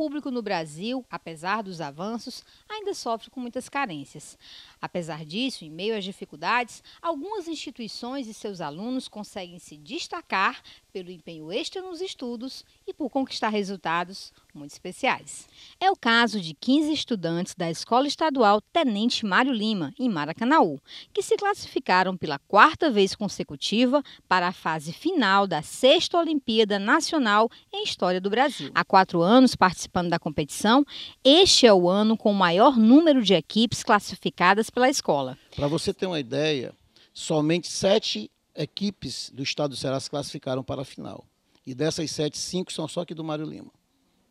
público no Brasil, apesar dos avanços, ainda sofre com muitas carências. Apesar disso, em meio às dificuldades, algumas instituições e seus alunos conseguem se destacar pelo empenho extra nos estudos e por conquistar resultados muito especiais. É o caso de 15 estudantes da Escola Estadual Tenente Mário Lima, em Maracanaú, que se classificaram pela quarta vez consecutiva para a fase final da sexta Olimpíada Nacional em História do Brasil. Há quatro anos participando da competição, este é o ano com o maior número de equipes classificadas pela escola. Para você ter uma ideia, somente sete equipes do estado do Ceará se classificaram para a final. E dessas sete, cinco são só aqui do Mário Lima.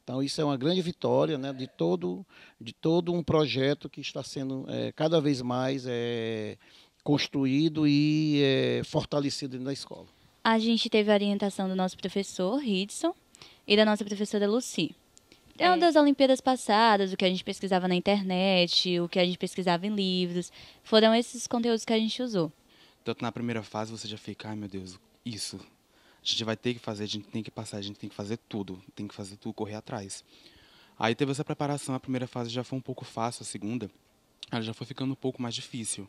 Então, isso é uma grande vitória né, de, todo, de todo um projeto que está sendo é, cada vez mais é, construído e é, fortalecido na escola. A gente teve a orientação do nosso professor, Hidson, e da nossa professora Lucy. É, é das Olimpíadas passadas, o que a gente pesquisava na internet, o que a gente pesquisava em livros, foram esses conteúdos que a gente usou. Tanto na primeira fase você já fica, ai meu Deus, isso, a gente vai ter que fazer, a gente tem que passar, a gente tem que fazer tudo, tem que fazer tudo, correr atrás. Aí teve essa preparação, a primeira fase já foi um pouco fácil, a segunda, ela já foi ficando um pouco mais difícil.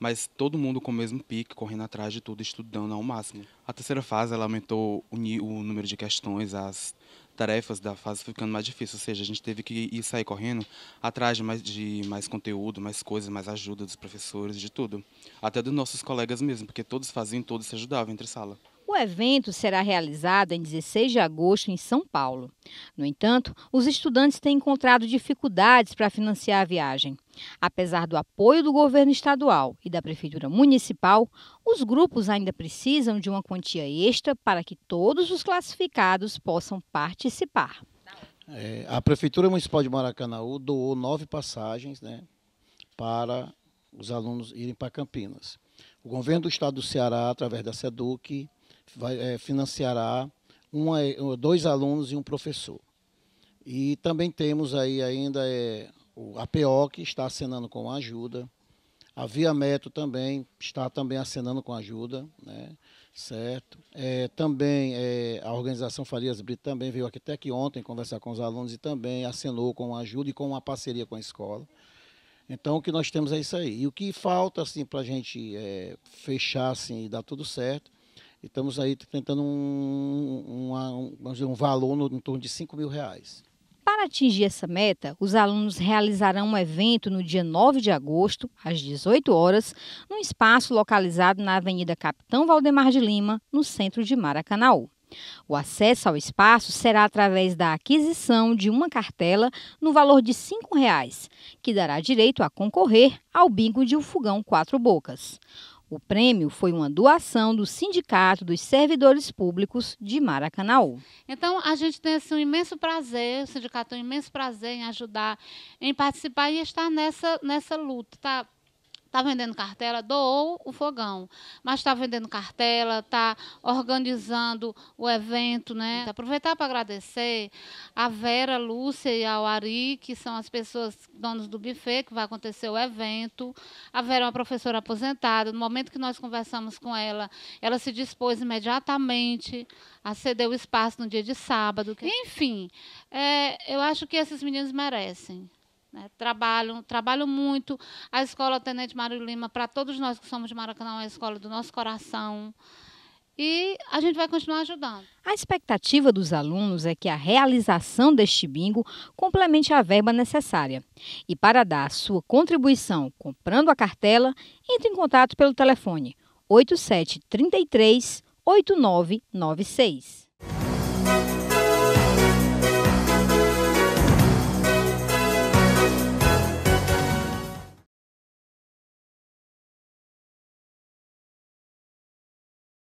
Mas todo mundo com o mesmo pique, correndo atrás de tudo, estudando ao máximo. A terceira fase, ela aumentou o, o número de questões, as tarefas da fase ficando mais difícil, ou seja, a gente teve que ir sair correndo atrás de mais, de mais conteúdo, mais coisas, mais ajuda dos professores, de tudo. Até dos nossos colegas mesmo, porque todos faziam, todos se ajudavam entre sala. O evento será realizado em 16 de agosto em São Paulo. No entanto, os estudantes têm encontrado dificuldades para financiar a viagem. Apesar do apoio do governo estadual e da prefeitura municipal, os grupos ainda precisam de uma quantia extra para que todos os classificados possam participar. É, a Prefeitura Municipal de Maracanaú doou nove passagens né, para os alunos irem para Campinas. O governo do estado do Ceará, através da SEDUC, vai, é, financiará dois alunos e um professor. E também temos aí ainda é, o APO, que está acenando com ajuda. A Via Metro também está também acenando com ajuda, né? certo? É, também é, a organização Farias Brito também veio aqui até aqui ontem conversar com os alunos e também acenou com ajuda e com uma parceria com a escola. Então o que nós temos é isso aí. E o que falta assim para a gente é, fechar assim e dar tudo certo estamos aí tentando um, um, vamos dizer, um valor no, em torno de 5 mil reais. Para atingir essa meta, os alunos realizarão um evento no dia 9 de agosto, às 18 horas, num espaço localizado na Avenida Capitão Valdemar de Lima, no centro de Maracanaú. O acesso ao espaço será através da aquisição de uma cartela no valor de R$ 5,00, que dará direito a concorrer ao bingo de um fogão quatro bocas. O prêmio foi uma doação do Sindicato dos Servidores Públicos de Maracanaú. Então, a gente tem assim, um imenso prazer, o sindicato tem um imenso prazer em ajudar, em participar e estar nessa, nessa luta, tá? Está vendendo cartela? Doou o fogão. Mas está vendendo cartela, está organizando o evento, né? Aproveitar para agradecer a Vera, Lúcia e ao Ari, que são as pessoas donos do buffet, que vai acontecer o evento. A Vera é uma professora aposentada. No momento que nós conversamos com ela, ela se dispôs imediatamente a ceder o espaço no dia de sábado. Enfim, é, eu acho que esses meninos merecem. Né? Trabalham, trabalham muito. A escola Tenente Mário Lima, para todos nós que somos de Maracanã, é uma escola do nosso coração. E a gente vai continuar ajudando. A expectativa dos alunos é que a realização deste bingo complemente a verba necessária. E para dar sua contribuição comprando a cartela, entre em contato pelo telefone 8733 8996.